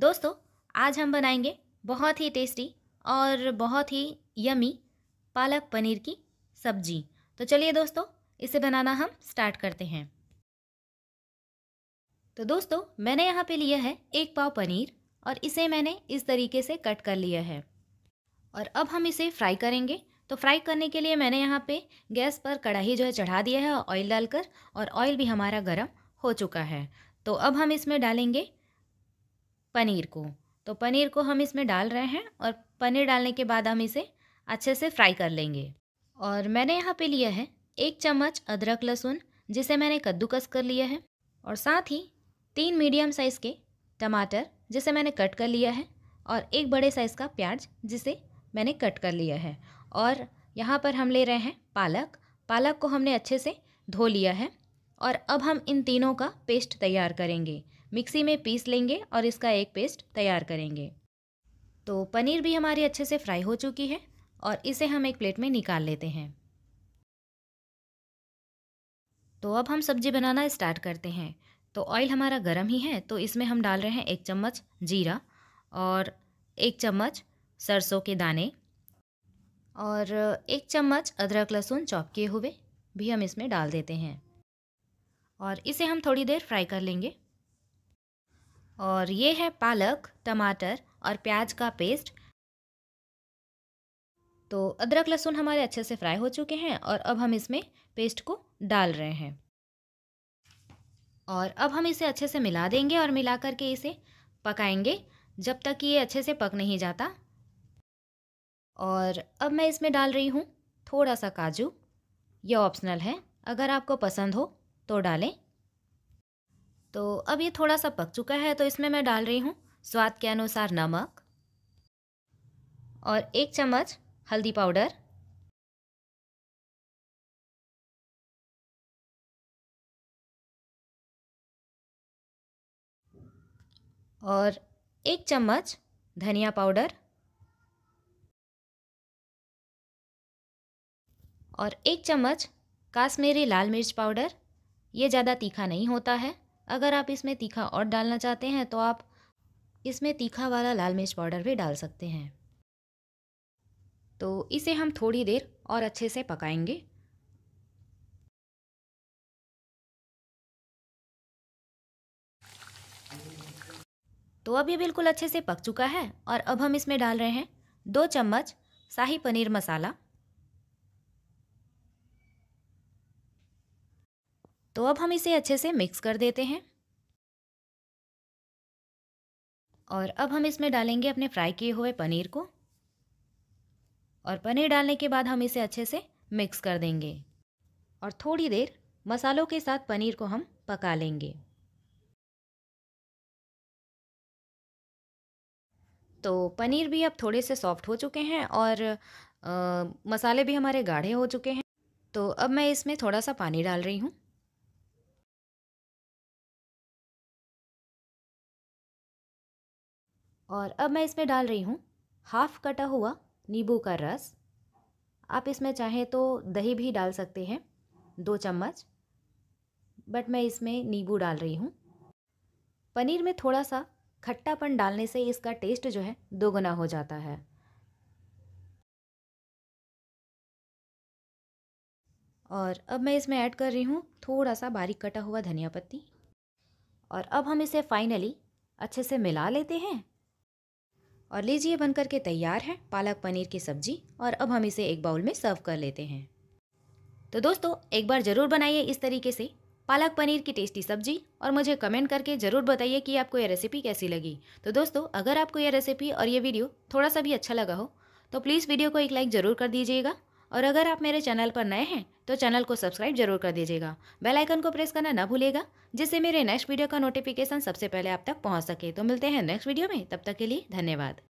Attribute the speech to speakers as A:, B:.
A: दोस्तों आज हम बनाएंगे बहुत ही टेस्टी और बहुत ही यमी पालक पनीर की सब्जी तो चलिए दोस्तों इसे बनाना हम स्टार्ट करते हैं तो दोस्तों मैंने यहाँ पे लिया है एक पाव पनीर और इसे मैंने इस तरीके से कट कर लिया है और अब हम इसे फ्राई करेंगे तो फ्राई करने के लिए मैंने यहाँ पे गैस पर कढ़ाई जो है चढ़ा दिया है ऑयल डालकर और ऑयल भी हमारा गर्म हो चुका है तो अब हम इसमें डालेंगे पनीर को तो पनीर को हम इसमें डाल रहे हैं और पनीर डालने के बाद हम इसे अच्छे से फ्राई कर लेंगे और मैंने यहाँ पे लिया है एक चम्मच अदरक लहसुन जिसे मैंने कद्दूकस कर लिया है और साथ ही तीन मीडियम साइज़ के टमाटर जिसे मैंने कट कर लिया है और एक बड़े साइज़ का प्याज जिसे मैंने कट कर लिया है और यहाँ पर हम ले रहे हैं पालक पालक को हमने अच्छे से धो लिया है और अब हम इन तीनों का पेस्ट तैयार करेंगे मिक्सी में पीस लेंगे और इसका एक पेस्ट तैयार करेंगे तो पनीर भी हमारी अच्छे से फ्राई हो चुकी है और इसे हम एक प्लेट में निकाल लेते हैं तो अब हम सब्जी बनाना स्टार्ट करते हैं तो ऑयल हमारा गर्म ही है तो इसमें हम डाल रहे हैं एक चम्मच जीरा और एक चम्मच सरसों के दाने और एक चम्मच अदरक लहसुन चॉप किए हुए भी हम इसमें डाल देते हैं और इसे हम थोड़ी देर फ्राई कर लेंगे और ये है पालक टमाटर और प्याज का पेस्ट तो अदरक लहसुन हमारे अच्छे से फ्राई हो चुके हैं और अब हम इसमें पेस्ट को डाल रहे हैं और अब हम इसे अच्छे से मिला देंगे और मिला करके इसे पकाएंगे जब तक ये अच्छे से पक नहीं जाता और अब मैं इसमें डाल रही हूँ थोड़ा सा काजू यह ऑप्शनल है अगर आपको पसंद हो तो डालें तो अब ये थोड़ा सा पक चुका है तो इसमें मैं डाल रही हूँ स्वाद के अनुसार नमक और एक चम्मच हल्दी पाउडर और एक चम्मच धनिया पाउडर और एक चम्मच काश्मीरी लाल मिर्च पाउडर ये ज़्यादा तीखा नहीं होता है अगर आप इसमें तीखा और डालना चाहते हैं तो आप इसमें तीखा वाला लाल मिर्च पाउडर भी डाल सकते हैं तो इसे हम थोड़ी देर और अच्छे से पकाएंगे तो अब ये बिल्कुल अच्छे से पक चुका है और अब हम इसमें डाल रहे हैं दो चम्मच शाही पनीर मसाला तो अब हम इसे अच्छे से मिक्स कर देते हैं और अब हम इसमें डालेंगे अपने फ्राई किए हुए पनीर को और पनीर डालने के बाद हम इसे अच्छे से मिक्स कर देंगे और थोड़ी देर मसालों के साथ पनीर को हम पका लेंगे तो पनीर भी अब थोड़े से सॉफ्ट हो चुके हैं और आ, मसाले भी हमारे गाढ़े हो चुके हैं तो अब मैं इसमें थोड़ा सा पानी डाल रही हूँ और अब मैं इसमें डाल रही हूँ हाफ कटा हुआ नींबू का रस आप इसमें चाहें तो दही भी डाल सकते हैं दो चम्मच बट मैं इसमें नींबू डाल रही हूँ पनीर में थोड़ा सा खट्टापन डालने से इसका टेस्ट जो है दोगुना हो जाता है और अब मैं इसमें ऐड कर रही हूँ थोड़ा सा बारीक कटा हुआ धनिया पत्ती और अब हम इसे फाइनली अच्छे से मिला लेते हैं और लीजिए बनकर के तैयार है पालक पनीर की सब्जी और अब हम इसे एक बाउल में सर्व कर लेते हैं तो दोस्तों एक बार ज़रूर बनाइए इस तरीके से पालक पनीर की टेस्टी सब्जी और मुझे कमेंट करके ज़रूर बताइए कि आपको यह रेसिपी कैसी लगी तो दोस्तों अगर आपको यह रेसिपी और ये वीडियो थोड़ा सा भी अच्छा लगा हो तो प्लीज़ वीडियो को एक लाइक ज़रूर कर दीजिएगा और अगर आप मेरे चैनल पर नए हैं तो चैनल को सब्सक्राइब जरूर कर दीजिएगा बेल आइकन को प्रेस करना ना भूलेगा जिससे मेरे नेक्स्ट वीडियो का नोटिफिकेशन सबसे पहले आप तक पहुंच सके तो मिलते हैं नेक्स्ट वीडियो में तब तक के लिए धन्यवाद